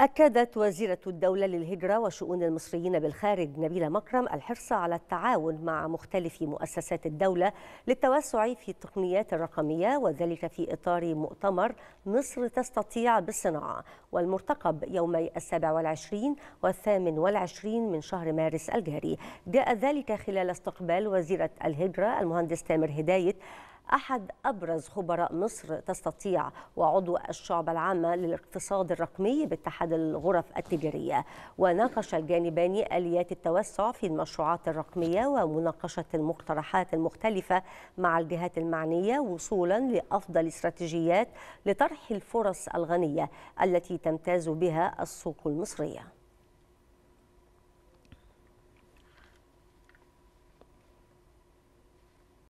أكدت وزيرة الدولة للهجرة وشؤون المصريين بالخارج نبيلة مكرم الحرص على التعاون مع مختلف مؤسسات الدولة للتوسع في التقنيات الرقمية وذلك في إطار مؤتمر مصر تستطيع بالصناعة والمرتقب يومي السابع والعشرين والثامن والعشرين من شهر مارس الجاري جاء ذلك خلال استقبال وزيرة الهجرة المهندس تامر هداية أحد أبرز خبراء مصر تستطيع وعضو الشعب العامة للاقتصاد الرقمي باتحاد الغرف التجارية وناقش الجانبان آليات التوسع في المشروعات الرقمية ومناقشة المقترحات المختلفة مع الجهات المعنية وصولا لأفضل استراتيجيات لطرح الفرص الغنية التي تمتاز بها السوق المصرية